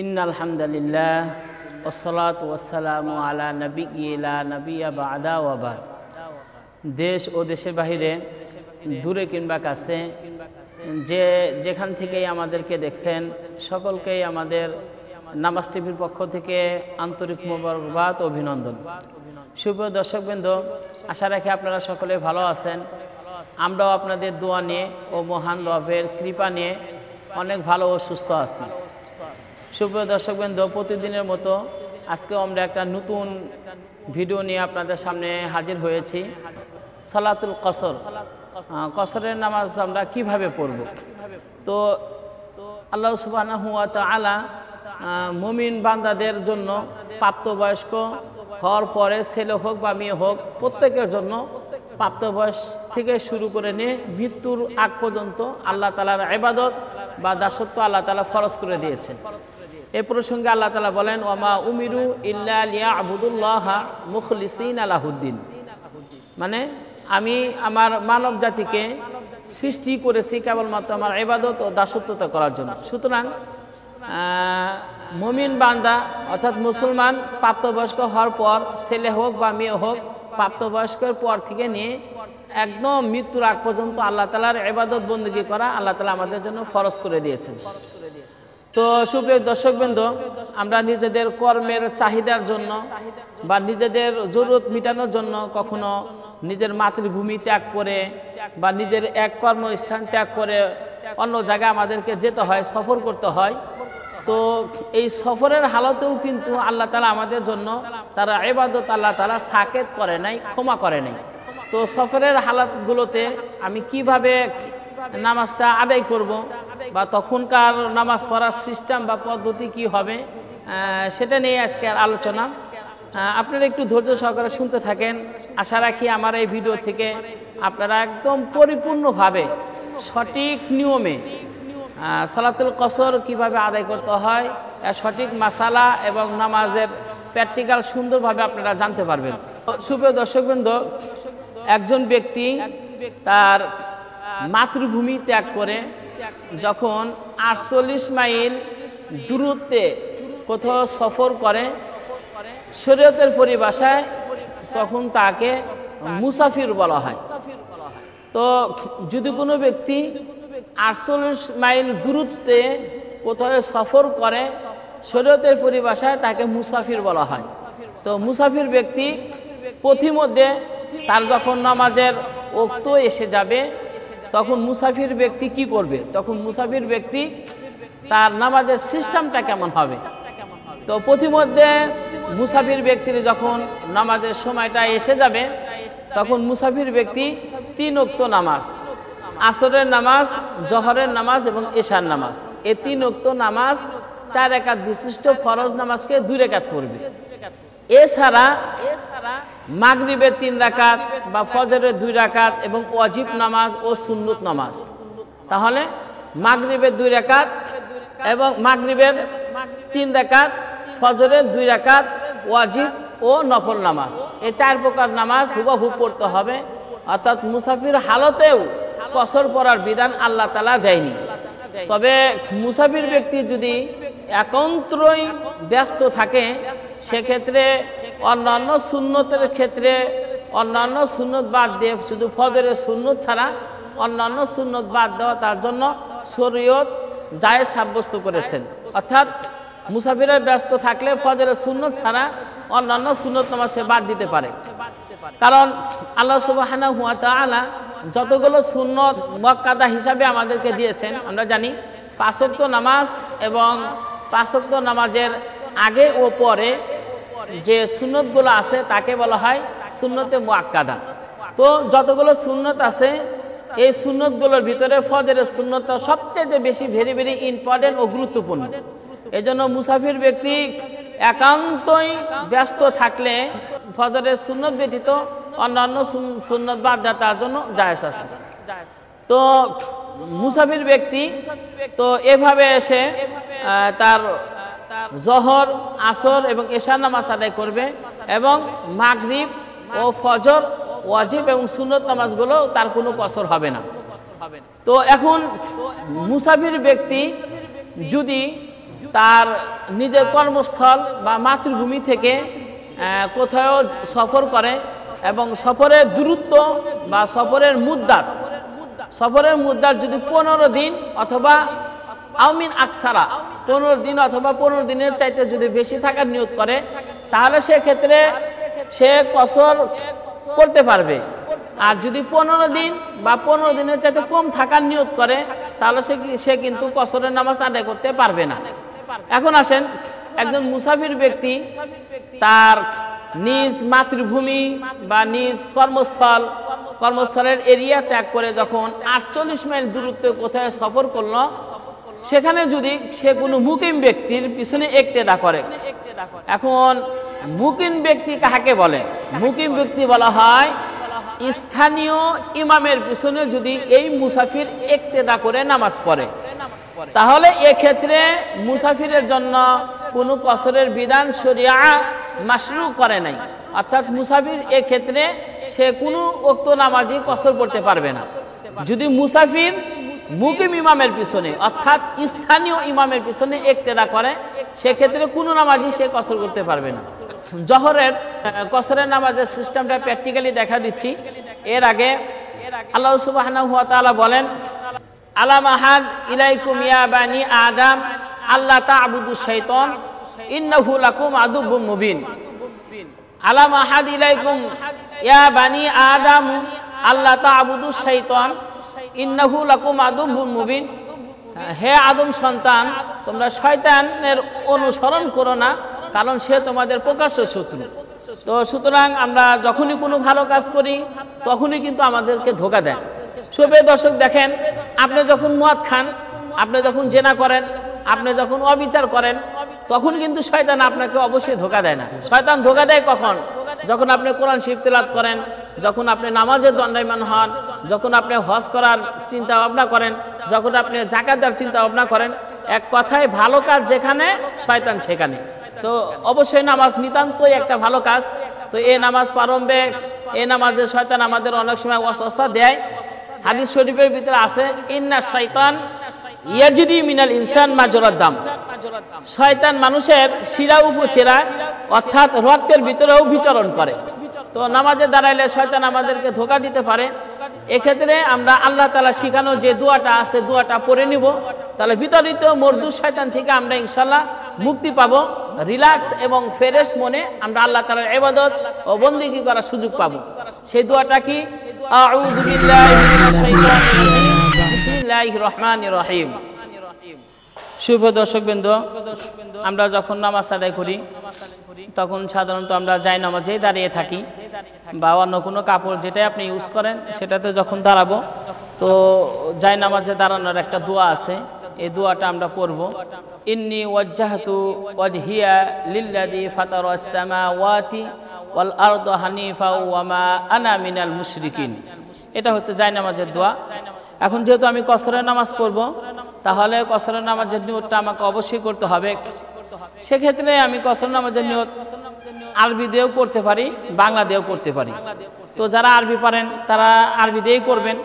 In আলহামদুলিল্লাহ ওসলাত ওসালাম আলা নবী ইলা নবী আবাদা ওয়াবাদ দেশ ও দেশের বাহিরে দূরে কিংবা কাছে যে যেখান থেকেই আমাদেরকে দেখছেন সকলকেই আমাদের নামাজ টিভির পক্ষ থেকে আন্তরিক মোবারকবাদ অভিনন্দন সুপ্রিয় দর্শকবৃন্দ আশা রাখি আপনারা সকলে ভালো আছেন আমরাও আপনাদের দোয়া নিয়ে ও মহান রবের কৃপা নিয়ে অনেক ভালো ও সুস্থ আছি সুপ্রিয় দর্শকবৃন্দ প্রতিদিনের মতো আজকেও আমরা একটা নতুন ভিডিও নিয়ে আপনাদের সামনে হাজির হয়েছি সলাতুল কসর কসরের নামাজ আমরা কিভাবে পড়ব তো আল্লাহ সুবাহ আলা মুমিন বান্দাদের জন্য প্রাপ্তবয়স্ক হওয়ার পরে ছেলে হোক বা মেয়ে হোক প্রত্যেকের জন্য প্রাপ্তবয়স থেকে শুরু করে নিয়ে মৃত্যুর আগ পর্যন্ত আল্লাহ তালার এবাদত বা দাসত্ব আল্লাহ তালা ফরজ করে দিয়েছেন এ প্রসঙ্গে আল্লাহ তালা বলেন ওমা উমিরু ইল্লা আবুদুল্লাহ মুখলিসিন আলাহুদ্দিন মানে আমি আমার মানব জাতিকে সৃষ্টি করেছি কেবলমাত্র আমার এবাদত ও দাসত্বতা করার জন্য সুতরাং মমিন বান্দা অর্থাৎ মুসলমান প্রাপ্তবয়স্ক হওয়ার পর ছেলে হোক বা মেয়ে হোক প্রাপ্তবয়স্কের পর থেকে নিয়ে একদম মৃত্যুর আগ পর্যন্ত আল্লাহ তালার এবাদত বন্দুকি করা আল্লাহ তালা আমাদের জন্য ফরজ করে দিয়েছেন তো সুপ্রিয় দর্শকবৃন্দ আমরা নিজেদের কর্মের চাহিদার জন্য বা নিজেদের জরুরত মিটানোর জন্য কখনো নিজের মাতৃভূমি ত্যাগ করে বা নিজের এক কর্মস্থান ত্যাগ করে অন্য জায়গায় আমাদেরকে যেতে হয় সফর করতে হয় তো এই সফরের হালতেও কিন্তু আল্লাহ তালা আমাদের জন্য তারা এবাদত আল্লাহ তালা সাকেত করে নাই ক্ষমা করে নাই তো সফরের হালাতগুলোতে আমি কিভাবে নামাজটা আদায় করব। বা তখনকার নামাজ পড়ার সিস্টেম বা পদ্ধতি কি হবে সেটা নিয়ে আজকে আর আলোচনা আপনারা একটু ধৈর্য সহকারে শুনতে থাকেন আশা রাখি আমার এই ভিডিও থেকে আপনারা একদম পরিপূর্ণভাবে সঠিক নিয়মে সালাতুল কসর কিভাবে আদায় করতে হয় সঠিক মাসালা এবং নামাজের প্র্যাকটিক্যাল সুন্দরভাবে আপনারা জানতে পারবেন সুপ্রিয় দর্শকবৃন্দ একজন ব্যক্তি তার মাতৃভূমি ত্যাগ করে যখন আটচল্লিশ মাইল দূরত্বে কোথাও সফর করে শরীয়তের পরিভাষায় তখন তাকে মুসাফির বলা হয় তো যদি কোনো ব্যক্তি আটচল্লিশ মাইল দূরত্বে কোথাও সফর করে শরীয়তের পরিভাষায় তাকে মুসাফির বলা হয় তো মুসাফির ব্যক্তি পথিমধ্যে তার যখন নামাজের ওক্ত এসে যাবে তখন মুসাফির ব্যক্তি কি করবে তখন মুসাফির ব্যক্তি তার নামাজের সিস্টেমটা কেমন হবে তো প্রতিমধ্যে মুসাফির ব্যক্তির যখন নামাজের সময়টা এসে যাবে তখন মুসাফির ব্যক্তি তিন উক্ত নামাজ আসরের নামাজ জহরের নামাজ এবং এশার নামাজ এ তিন উক্ত নামাজ চার একাত বিশিষ্ট ফরজ নামাজকে দুই রেখাত পড়বে এছাড়া এছাড়া মাগরীবের তিন রাকাত বা ফজরের দুই রাকাত এবং ওয়াজিব নামাজ ও সুন্নত নামাজ তাহলে মাগরীবের দুই রাকাত এবং মাগরীবের তিন রাকাত ফজরের দুই রাকাত ওয়াজিব ও নফল নামাজ এই চার প্রকার নামাজ হুবাহু পড়তে হবে অর্থাৎ মুসাফির হালতেও কসর পড়ার বিধান আল্লাহ তালা দেয়নি তবে মুসাফির ব্যক্তি যদি একান্তই ব্যস্ত থাকে সেক্ষেত্রে অন্যান্য শূন্যতের ক্ষেত্রে অন্যান্য শূন্যত বাদ দিয়ে শুধু ফজরের শূন্য ছাড়া অন্যান্য শূন্যত বাদ দেওয়া তার জন্য শরীয়ত যায় সাব্যস্ত করেছেন অর্থাৎ মুসাফিরের ব্যস্ত থাকলে ফজরের শূন্য ছাড়া অন্যান্য সুন্নত সে বাদ দিতে পারে কারণ আল্লাহ সুবাহানা হুয়া আলা যতগুলো শূন্য মক্কাদা হিসাবে আমাদেরকে দিয়েছেন আমরা জানি পাশক্ত নামাজ এবং পাশক্ত নামাজের আগে ও পরে যে সুন্নতগুলো আছে তাকে বলা হয় সুন্নতে মোয়াক্কাদা তো যতগুলো সুন্নত আছে এই সুন্নতগুলোর ভিতরে ফজরের সুন্নতটা সবচেয়ে বেশি ভেরি ভেরি ইম্পর্টেন্ট ও গুরুত্বপূর্ণ এজন্য মুসাফির ব্যক্তি একান্তই ব্যস্ত থাকলে ফজরের সুন্নত ব্যতীত অন্যান্য সুন্নত বাদ দেওয়া তার জন্য জায়জ আছে তো মুসাফির ব্যক্তি তো এভাবে এসে তার জহর আসর এবং এশার নামাজ আদায় করবে এবং মাগরিব ও ফজর ওয়াজিব এবং সুনত নামাজগুলো তার কোনো কসর হবে না তো এখন মুসাফির ব্যক্তি যদি তার নিজের কর্মস্থল বা মাতৃভূমি থেকে কোথাও সফর করে এবং সফরের দূরত্ব বা সফরের মুদ্রাত সফরের মুদ্রাত যদি পনেরো দিন অথবা আউমিন আকসারা পনেরো দিন অথবা পনেরো দিনের চাইতে যদি বেশি থাকার নিয়োগ করে তাহলে সেক্ষেত্রে সে কসর করতে পারবে আর যদি পনেরো দিন বা পনেরো দিনের চাইতে কম থাকার নিয়োগ করে তাহলে সে সে কিন্তু কসরের নামাজ আদায় করতে পারবে না এখন আসেন একজন মুসাফির ব্যক্তি তার নিজ মাতৃভূমি বা নিজ কর্মস্থল কর্মস্থলের এরিয়া ত্যাগ করে যখন আটচল্লিশ মাইল দূরত্বে কোথায় সফর করলো সেখানে যদি সে কোনো মুকিম ব্যক্তির পিছনে একটেদা করে এখন মুকিম ব্যক্তি কাহাকে বলে মুকিম ব্যক্তি বলা হয় স্থানীয় ইমামের পিছনে যদি এই মুসাফির একটেদা করে নামাজ পড়ে তাহলে এক্ষেত্রে মুসাফিরের জন্য কোনো কসরের বিধান শরিয়া মাসরু করে নাই অর্থাৎ মুসাফির এক্ষেত্রে সে কোনো উক্ত নামাজি কসর পড়তে পারবে না যদি মুসাফির মুকিম ইমামের পিছনে অর্থাৎ স্থানীয় ইমামের পিছনে একতেদা করে সেক্ষেত্রে কোনো নামাজই সে কসর করতে পারবে না জহরের কসরের নামাজের সিস্টেমটা প্র্যাকটিক্যালি দেখা দিচ্ছি এর আগে আল্লাহ সুবাহানা হুয়া তালা বলেন আলামাহাদ ইলাইকুম ইয়াবানি আদাম আল্লাহ তাবুদু শৈতন ইন্নাহু লাকুম আদুবু মুবিন আলামাহাদ ইলাইকুম ইয়াবানি আদাম আল্লাহ তা আবুদু শৈতন ইন্নাহুল আকুম আদম মুবিন হে আদম সন্তান তোমরা শয়তানের অনুসরণ করো না কারণ সে তোমাদের প্রকাশ্য শত্রু তো সুতরাং আমরা যখনই কোনো ভালো কাজ করি তখনই কিন্তু আমাদেরকে ধোকা দেন সবে দর্শক দেখেন আপনি যখন মদ খান আপনি যখন জেনা করেন আপনি যখন অবিচার করেন তখন কিন্তু শয়তান আপনাকে অবশ্যই ধোকা দেয় না শয়তান ধোকা দেয় কখন যখন আপনি কোরআন শিব তেলাত করেন যখন আপনি নামাজের দণ্ডায়মান হন যখন আপনি হজ করার চিন্তা ভাবনা করেন যখন আপনি জাকাত দেওয়ার চিন্তা ভাবনা করেন এক কথায় ভালো কাজ যেখানে শয়তান সেখানে তো অবশ্যই নামাজ নিতান্তই একটা ভালো কাজ তো এ নামাজ পারম্বে এ নামাজে শয়তান আমাদের অনেক সময় অস্বস্থা দেয় হাদিস শরীফের ভিতরে আছে ইন্না শৈতান ইয়াজিদি মিনাল ইনসান মাজরার দাম শয়তান মানুষের শিরা উপচেরা অর্থাৎ রক্তের ভিতরেও বিচরণ করে তো নামাজে দাঁড়াইলে শয়তান আমাদেরকে ধোকা দিতে পারে এক্ষেত্রে আমরা আল্লাহ তালা শিখানো যে দোয়াটা আছে দোয়াটা পরে নিব তাহলে বিতরিত মর্দু শয়তান থেকে আমরা ইনশাল্লাহ মুক্তি পাব রিল্যাক্স এবং ফেরেশ মনে আমরা আল্লাহ তালার এবাদত ও বন্দিগি করার সুযোগ পাব সেই দোয়াটা কি শুভ দর্শক বৃন্দ আমরা যখন নামাজ আদায় করি তখন সাধারণত আমরা যাই নামাজেই দাঁড়িয়ে থাকি বা অন্য কোনো কাপড় যেটাই আপনি ইউজ করেন সেটাতে যখন দাঁড়াবো তো যাই নামাজে দাঁড়ানোর একটা দোয়া আছে এই দোয়াটা আমরা পড়ব ইন্নি ওয়াজ্জাহাতু ওয়াজহিয়া লিল্লাদি ফাতার ওয়াতি ওয়াল আরদ হানিফা ওয়ামা আনা মিনাল মুশরিকিন এটা হচ্ছে জায়নামাজের দোয়া এখন যেহেতু আমি কসরের নামাজ পড়ব তাহলে কসরের নামাজের নিয়তটা আমাকে অবশ্যই করতে হবে সেক্ষেত্রে আমি কসর নামাজের নিয়ত আরবি দিয়েও করতে পারি বাংলা দিয়েও করতে পারি তো যারা আরবি পারেন তারা আরবি দিয়েই করবেন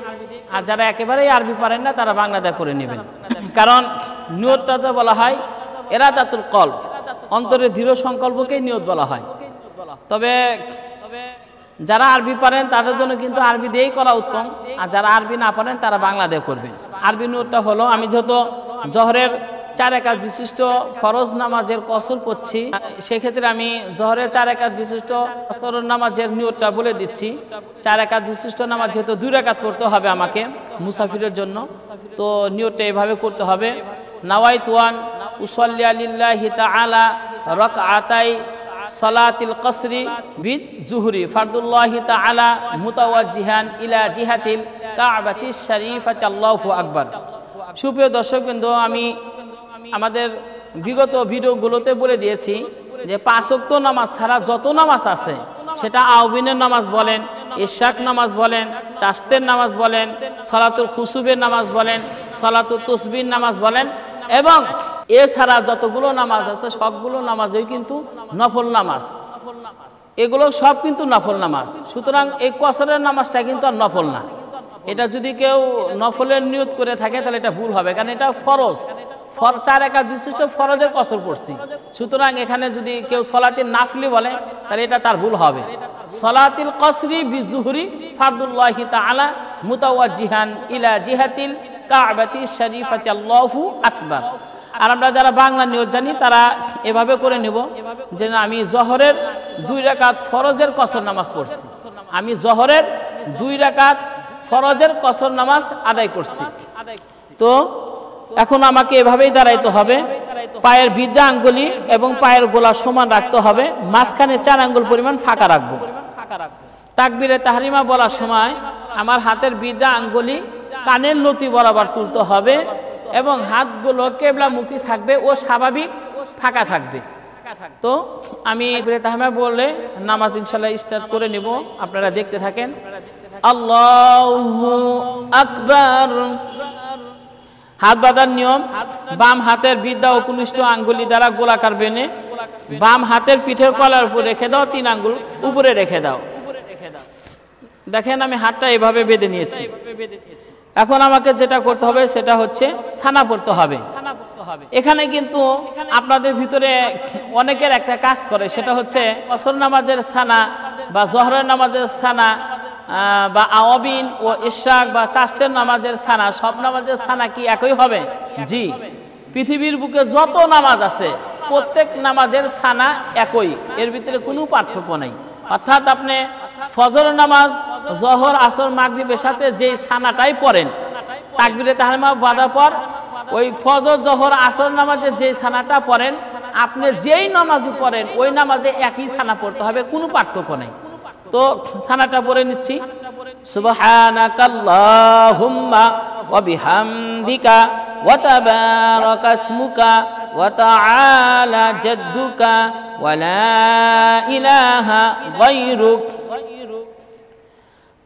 আর যারা একেবারেই আরবি পারেন না তারা বাংলা দিয়ে করে নেবেন কারণ নিয়তটাতে বলা হয় এরা তাতুর কল অন্তরের দৃঢ় সংকল্পকেই নিয়ত বলা হয় তবে যারা আরবি পারেন তাদের জন্য কিন্তু আরবি দিয়েই করা উত্তম আর যারা আরবি না পারেন তারা বাংলা দিয়ে করবেন আরবি নোটটা হলো আমি যেহেতু জহরের চার একাজ বিশিষ্ট ফরজ নামাজের কসর করছি সেক্ষেত্রে আমি জহরের চার একাজ বিশিষ্ট কসর নামাজের নিয়তটা বলে দিচ্ছি চার একাজ বিশিষ্ট নামাজ যেহেতু দুই রেখাত পড়তে হবে আমাকে মুসাফিরের জন্য তো নিয়তটা এভাবে করতে হবে নাওয়াইত ওয়ান উসল্লি আলিল্লাহ হিতা আলা রক আতাই সালাতিল কসরি বিদ জুহরি ফারদুল্লাহ তালা মুতাওয়িহান ইলা জিহাতিল কাবাতি শরীফাত আল্লাহ আকবর সুপ্রিয় দর্শকবৃন্দ আমি আমাদের বিগত ভিডিওগুলোতে বলে দিয়েছি যে পাঁচক্ত নামাজ ছাড়া যত নামাজ আছে সেটা আউবিনের নামাজ বলেন ইশাক নামাজ বলেন চাস্তের নামাজ বলেন সলাতুল খুসুবের নামাজ বলেন সলাতুল তসবির নামাজ বলেন এবং এছাড়া যতগুলো নামাজ আছে সবগুলো নামাজই কিন্তু নফল নামাজ এগুলো সব কিন্তু নফল নামাজ সুতরাং এই কসরের নামাজটা কিন্তু আর নফল না এটা যদি কেউ নফলের নিয়ত করে থাকে তাহলে এটা ভুল হবে কারণ এটা ফরজ ফর চার একা বিশিষ্ট ফরজের কসর পড়ছি সুতরাং এখানে যদি কেউ সলাতিল নাফলি বলে তাহলে এটা তার ভুল হবে সলাতিল কসরি বিজুহরি জুহরি ফারদুল্লাহি তালা জিহান ইলা জিহাতিল কাবাতি শরীফ আকবর আর আমরা যারা বাংলা নিয়োগ জানি তারা এভাবে করে নেব যে আমি জহরের দুই রেখাত ফরজের কসর নামাজ পড়ছি আমি জহরের দুই রেখাত ফরজের কসর নামাজ আদায় করছি তো এখন আমাকে এভাবেই দাঁড়াইতে হবে পায়ের বৃদ্ধা আঙ্গুলি এবং পায়ের গোলা সমান রাখতে হবে মাঝখানে চার আঙ্গুল পরিমাণ ফাঁকা রাখবো তাকবিরে তাহারিমা বলার সময় আমার হাতের বৃদ্ধা আঙ্গুলি কানের লতি বরাবর তুলতে হবে এবং হাতগুলো কেবলামুখী থাকবে ও স্বাভাবিক ফাঁকা থাকবে তো আমি তাহমা বলে নামাজ ইনশাল্লাহ স্টার্ট করে নেব আপনারা দেখতে থাকেন আল্লাহ হাত বাঁধার নিয়ম বাম হাতের বিদ্যা ও কনিষ্ঠ আঙ্গুলি দ্বারা গোলাকার বেনে বাম হাতের পিঠের কলার উপর রেখে দাও তিন আঙ্গুল উপরে রেখে দাও দেখেন আমি হাতটা এভাবে বেঁধে নিয়েছি বেঁধে নিয়েছি এখন আমাকে যেটা করতে হবে সেটা হচ্ছে সানা পড়তে হবে এখানে কিন্তু আপনাদের ভিতরে অনেকের একটা কাজ করে সেটা হচ্ছে অসর নামাজের সানা বা জহরের নামাজের সানা বা আওয়াবিন ও ইশাক বা চাষের নামাজের সানা সব নামাজের সানা কি একই হবে জি পৃথিবীর বুকে যত নামাজ আছে প্রত্যেক নামাজের সানা একই এর ভিতরে কোনো পার্থক্য নেই অর্থাৎ আপনি ফজর নামাজ জহর আসর মাগরীবের সাথে যেই সানাটাই পড়েন তাকবিরে তাহলিমা বাঁধা পর ওই ফজর জহর আসর নামাজে যেই সানাটা পড়েন আপনি যেই নামাজই পড়েন ওই নামাজে একই সানা পড়তে হবে কোনো পার্থক্য নেই তো সানাটা পড়ে নিচ্ছি সুবহানাকাল্লাহুম্মা ওয়া বিহামদিকা ওয়া তাবারাকা ইসমুকা ওয়া তাআলা জাদ্দুকা ওয়া লা ইলাহা গায়রুকা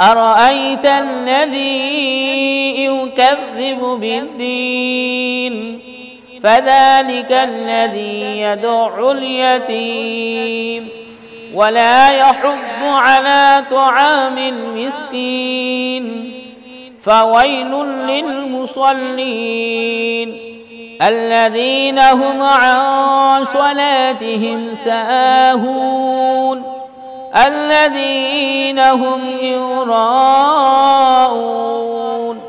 أرأيت الذي يكذب بالدين فذلك الذي يدع اليتيم ولا يحض على طعام المسكين فويل للمصلين الذين هم عن صلاتهم ساهون الذين هم يراءون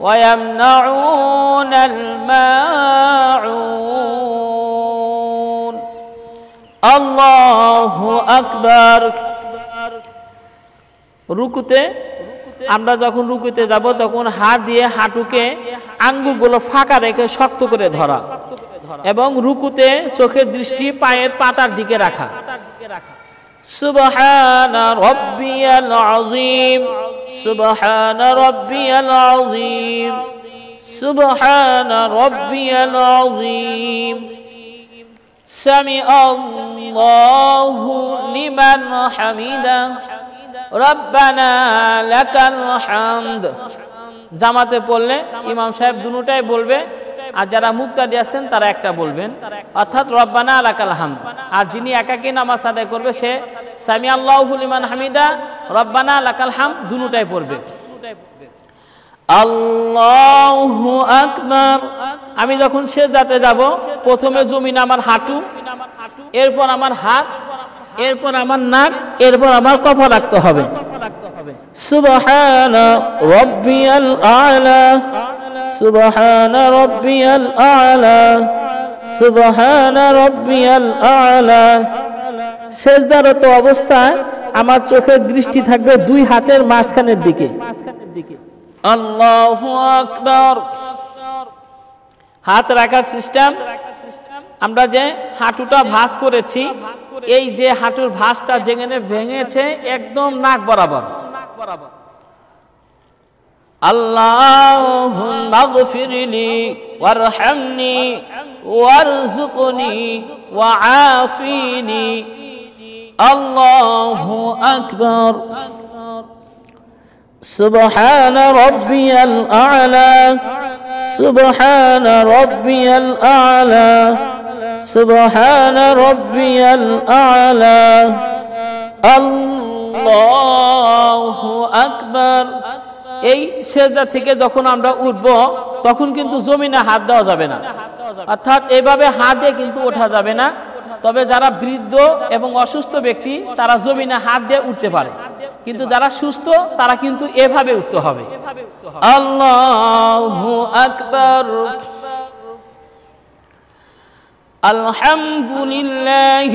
ويمنعون الماعون الله أكبر রুকুতে আমরা যখন রুকুতে যাব তখন হাত দিয়ে হাঁটুকে আঙ্গুলগুলো ফাঁকা রেখে শক্ত করে ধরা এবং রুকুতে চোখের দৃষ্টি পায়ের পাতার দিকে রাখা سبحان ربي العظيم سبحان ربي العظيم سبحان ربي العظيم سمع الله لمن حمده ربنا لك الحمد জামাতে পড়লে ইমাম সাহেব দুটাই বলবে আর যারা মুক্তাদি আছেন তারা একটা বলবেন অর্থাৎ রব্বানা আলাকাল হাম আর যিনি একাকে নামাজ আদায় করবে সে সামি আল্লাহুলিমান হামিদা রব্বানা আলাকাল হাম দুটাই পড়বে আমি যখন সে দাঁতে যাব প্রথমে জমিন আমার হাঁটু এরপর আমার হাত এরপর আমার নাক এরপর আমার কফা রাখতে হবে সুবহান রব্বিয়াল আলা سبحان ربي الأعلى سبحان ربي الأعلى সেজদারত অবস্থায় আমার চোখের দৃষ্টি থাকবে দুই হাতের মাঝখানের দিকে আল্লাহু আকবার হাত রাখার সিস্টেম আমরা যে হাঁটুটা ভাঁজ করেছি এই যে হাঁটুর ভাঁজটা যেখানে ভেঙেছে একদম নাক বরাবর নাক বরাবর اللهم اغفر لي وارحمني وارزقني وعافيني الله أكبر سبحان ربي الأعلى سبحان ربي الأعلى سبحان ربي الأعلى الله أكبر এই সেজদা থেকে যখন আমরা উঠব তখন কিন্তু জমিনে হাত দেওয়া যাবে না অর্থাৎ এভাবে হাতে কিন্তু ওঠা যাবে না তবে যারা বৃদ্ধ এবং অসুস্থ ব্যক্তি তারা জমিনে হাত দিয়ে উঠতে পারে কিন্তু যারা সুস্থ তারা কিন্তু এভাবে উঠতে হবে আল্লাহ আকবর আলহামদুলিল্লাহ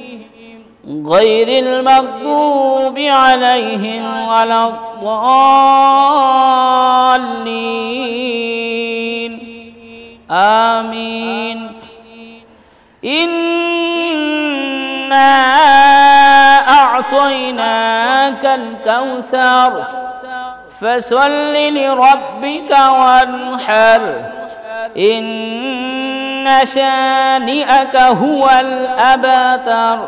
غير المغضوب عليهم ولا الضالين آمين إنا أعطيناك الكوثر فصل لربك وانحر إن شانئك هو الأبتر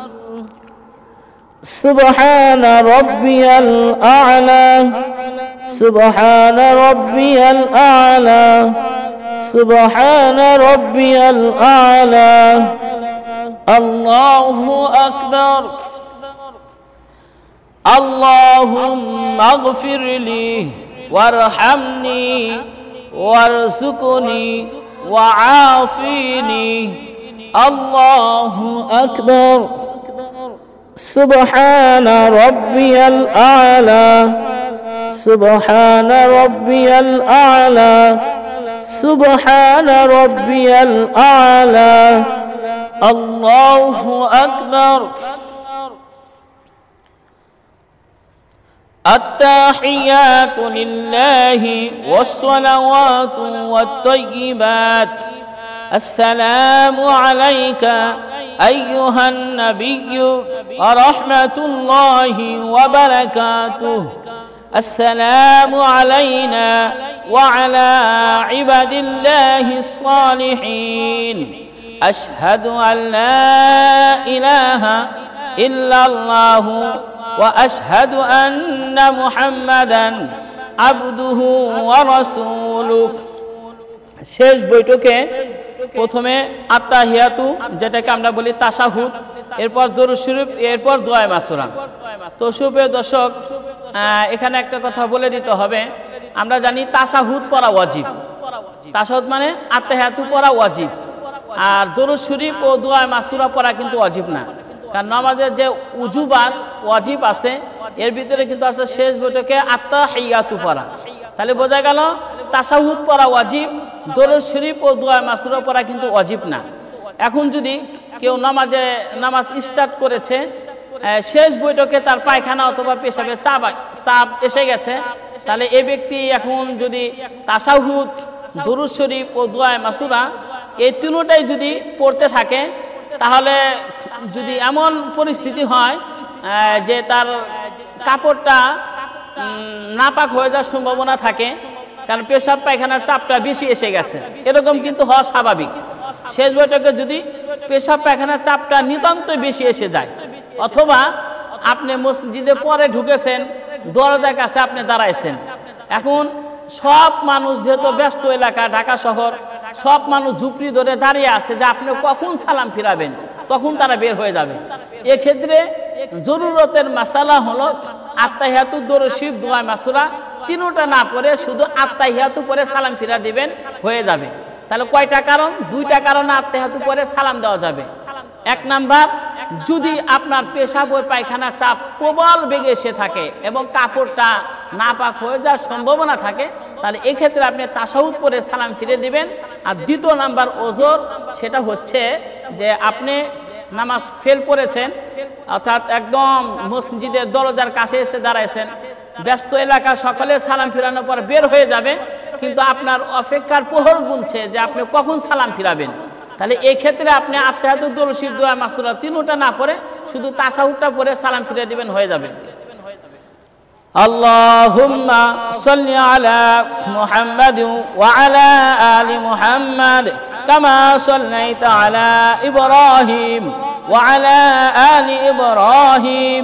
سبحان ربي الأعلى سبحان ربي الأعلى سبحان ربي الأعلى الله أكبر اللهم اغفر لي وارحمني وارزقني وعافيني الله أكبر سبحان ربي الأعلى سبحان ربي الأعلى سبحان ربي الأعلى الله أكبر التحيات لله والصلوات والطيبات السلام عليك أيها النبي ورحمة الله وبركاته السلام علينا وعلى عباد الله الصالحين أشهد أن لا إله إلا الله وأشهد أن محمدا عبده ورسوله شيخ بيتوكي প্রথমে আত্মা হিয়াতু যেটাকে আমরা বলি তাসাহুদ এরপর দরু শরীফ এরপর দোয়া মাসুরা তো সুপ্রিয় দর্শক এখানে একটা কথা বলে দিতে হবে আমরা জানি তাসাহুদ পড়া ওয়াজিব তাসাহুদ মানে আত্মা হিয়াতু পড়া ওয়াজিব আর দরু শরীফ ও দোয়া মাসুরা পড়া কিন্তু ওয়াজিব না কারণ আমাদের যে উজুবান ওয়াজিব আছে এর ভিতরে কিন্তু আছে শেষ বৈঠকে আত্মা হিয়াতু পড়া তাহলে বোঝা গেল তাসাহুদ পরা অজীব দরুদ শরীফ ও দোয়া মাসুর পরা কিন্তু অজীব না এখন যদি কেউ নামাজে নামাজ স্টার্ট করেছে শেষ বৈঠকে তার পায়খানা অথবা পেশাবে চাপ চাপ এসে গেছে তাহলে এ ব্যক্তি এখন যদি তাসাহুদ দরুদ শরীফ ও দোয়া মাসুরা এই তিনোটাই যদি পড়তে থাকে তাহলে যদি এমন পরিস্থিতি হয় যে তার কাপড়টা নাপাক হয়ে যাওয়ার সম্ভাবনা থাকে কারণ পেশাব পায়খানার চাপটা বেশি এসে গেছে এরকম কিন্তু হওয়া স্বাভাবিক শেষ বৈঠকে যদি পেশাব পায়খানার চাপটা নিতান্ত বেশি এসে যায় অথবা আপনি মসজিদে পরে ঢুকেছেন দরজার কাছে আপনি দাঁড়াইছেন এখন সব মানুষ যেহেতু ব্যস্ত এলাকা ঢাকা শহর সব মানুষ ঝুপড়ি ধরে দাঁড়িয়ে আছে যে আপনি কখন সালাম ফিরাবেন তখন তারা বের হয়ে যাবে এক্ষেত্রে জরুরতের মাসালা হলো আত্মাহাতুদ্দোর শিব দোয়া মাসুরা তিনোটা না পরে শুধু আত্মাহিয়াতু পরে সালাম ফিরা দিবেন হয়ে যাবে তাহলে কয়টা কারণ দুইটা কারণে আত্মাহিয়াতু পরে সালাম দেওয়া যাবে এক নাম্বার যদি আপনার পেশাব ও পায়খানা চাপ প্রবল বেগে এসে থাকে এবং কাপড়টা নাপাক হয়ে যাওয়ার সম্ভাবনা থাকে তাহলে এক্ষেত্রে আপনি তাসাউদ পরে সালাম ফিরে দিবেন আর দ্বিতীয় নাম্বার ওজোর সেটা হচ্ছে যে আপনি নামাজ ফেল পড়েছেন অর্থাৎ একদম মসজিদের দরজার কাছে এসে দাঁড়াইছেন ব্যস্ত এলাকা সকলে সালাম ফিরানোর পর বের হয়ে যাবে কিন্তু আপনার অপেক্ষার প্রহর গুনছে যে আপনি কখন সালাম ফিরাবেন তাহলে এই ক্ষেত্রে আপনি আত্মাহাত দলসির দোয়া মাসুরা তিনটা না পরে শুধু তাসাহুটা পরে সালাম ফিরে দিবেন হয়ে যাবে আল্লাহুম্মা সাল্লি আলা মুহাম্মাদ ওয়া আলা আলি মুহাম্মাদ কামা সাল্লাইতা আলা ইব্রাহিম ওয়া আলা আলি ইব্রাহিম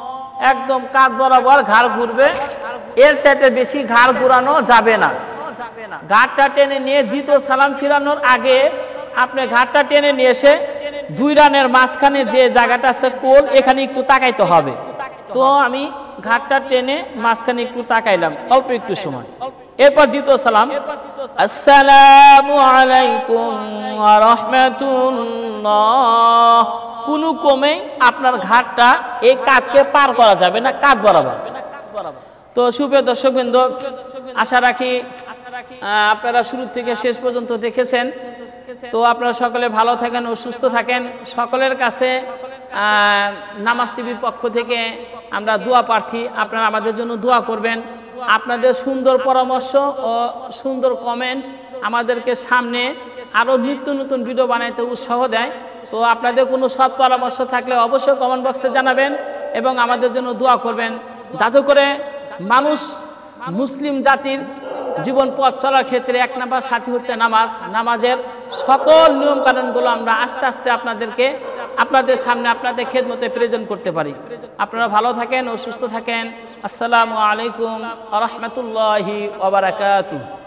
একদম কাঁধ বরাবর ঘাড় ঘুরবে এর চাইতে বেশি ঘাড় ঘুরানো যাবে না ঘাটটা টেনে নিয়ে দ্বিতীয় সালাম ফিরানোর আগে আপনি ঘাটটা টেনে নিয়ে এসে দুই রানের মাঝখানে যে জায়গাটা আছে কোল এখানে একটু তাকাইতে হবে তো আমি ঘাটটা টেনে মাঝখানে একটু তাকাইলাম অল্প একটু সময় এরপর দ্বিতীয় সালাম আসসালামু আলাইকুম রাহমাতুল্লাহ কোনো কমেই আপনার ঘাটটা এই কাঁধকে পার করা যাবে না কাঁধ বরাবর তো সুপ্রিয় দর্শকবৃন্দ আশা রাখি আপনারা শুরু থেকে শেষ পর্যন্ত দেখেছেন তো আপনারা সকলে ভালো থাকেন ও সুস্থ থাকেন সকলের কাছে নামাজ টিভির পক্ষ থেকে আমরা দোয়া প্রার্থী আপনারা আমাদের জন্য দোয়া করবেন আপনাদের সুন্দর পরামর্শ ও সুন্দর কমেন্ট আমাদেরকে সামনে আরও নিত্য নতুন ভিডিও বানাইতে উৎসাহ দেয় তো আপনাদের কোনো সৎ পরামর্শ থাকলে অবশ্যই কমেন্ট বক্সে জানাবেন এবং আমাদের জন্য দোয়া করবেন যাতে করে মানুষ মুসলিম জাতির জীবন পথ চলার ক্ষেত্রে এক নাম্বার সাথী হচ্ছে নামাজ নামাজের সকল নিয়মকানুনগুলো আমরা আস্তে আস্তে আপনাদেরকে আপনাদের সামনে আপনাদের খেদ মতে প্রয়োজন করতে পারি আপনারা ভালো থাকেন ও সুস্থ থাকেন আসসালামু আলাইকুম আ রহমতুল্লাহি ওবরাকাতু